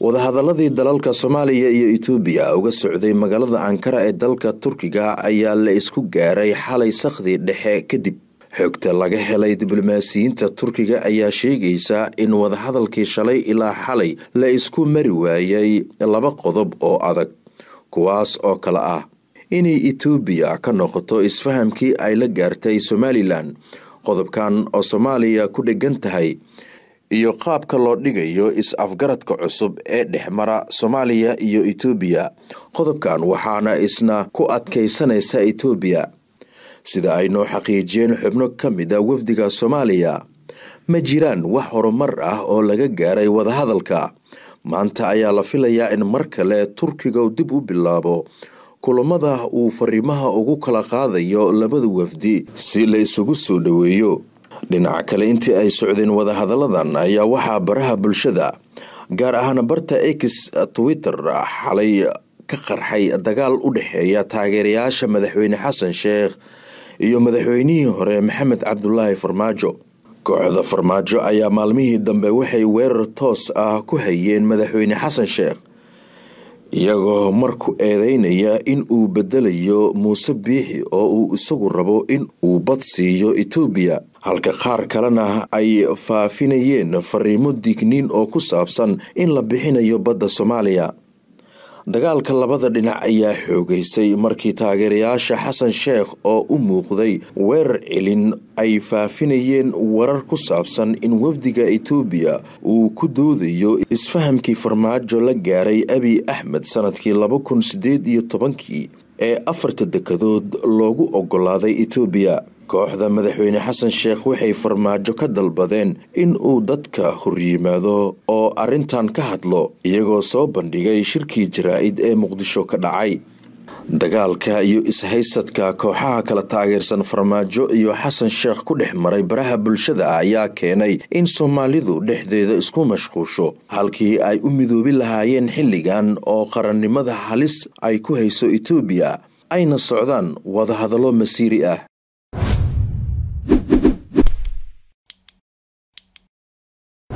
wadahadaladii dalalka soomaaliya iyo etoobiya uga socday magaalada ankara ee dalka turkiga ayaa la isku gaaray xalay sakhdii dhexe kadib xogta laga helay diblomaasiyiinta turkiga ayaa sheegaysa in wadahadalkii shalay ilaa xalay la isku mari waayay laba qodob oo adag kuwaas oo kale ah inay etoobiya ka noqoto isfahamkii ay la gaartay somalilan qodobkan oo soomaaliya ku dheggan tahay iyo qaabka loo dhigayo is-afgaradka cusub ee dhexmara soomaaliya iyo etoobiya qodobkan waxaana isna ku adkaysanaysa etoobiya sida ay noo xaqiijiyeen xubno ka mid a ah wafdiga soomaaliya ma jiraan wax horumar ah oo laga gaaray wadahadalka maanta ayaa la filayaa in mar kale turkiga dib u bilaabo kulamada uu fariimaha ugu kala qaadayo labada wafdi si la isugu soo dhoweeyo dhinaca kale intii ay socdeen wadahadaladan ayaa waxaa baraha bulshada gaar ahaan barta x twitter xalay ka qarxay dagaal u dhexeeya taageerayaasha madaxweyne xasan sheekh iyo madaxweynihii hore maxamed cabdulaahi farmaajo kooxda farmaajo ayaa maalmihii dambe waxay weerar toos ah ku hayeen madaxweyne xasan sheekh iyagoo marku eedaynaya in uu bedelayo muuse biixi oo uu isagu rabo in uu bad siiyo etoobiya halka qaar kalena ay faafinayeen fariimo digniin oo ku saabsan in la bixinayo badda soomaaliya dagaalka labada dhinac ayaa xoogaysay markii taageerayaasha xasan sheekh oo u muuqday weerar celin ay faafinayeen warar ku saabsan in wafdiga etoobiya uu ku doodayo isfahamkii farmaajo la gaaray abiy axmed sanadkii laba kun sideed iyo tobankii ee afarta dekadood loogu ogolaaday etoobiya kooxda madaxweyne xasan sheekh waxay farmaajo ka dalbadeen in uu dadka horyimaado oo arrintan ka hadlo iyagoo soo bandhigay shirkii jaraa'id ee muqdisho ka dhacay dagaalka iyo ishaysadka kooxaha kala taageersan farmaajo iyo xasan sheekh ku dhex maray baraha bulshada ayaa keenay in soomaalidu dhexdeeda isku mashquusho halkii ay u midoobi lahaayeen xilligan oo qarannimada halis ay ku hayso etoobiya ayna socdaan wadahadallo masiiri ah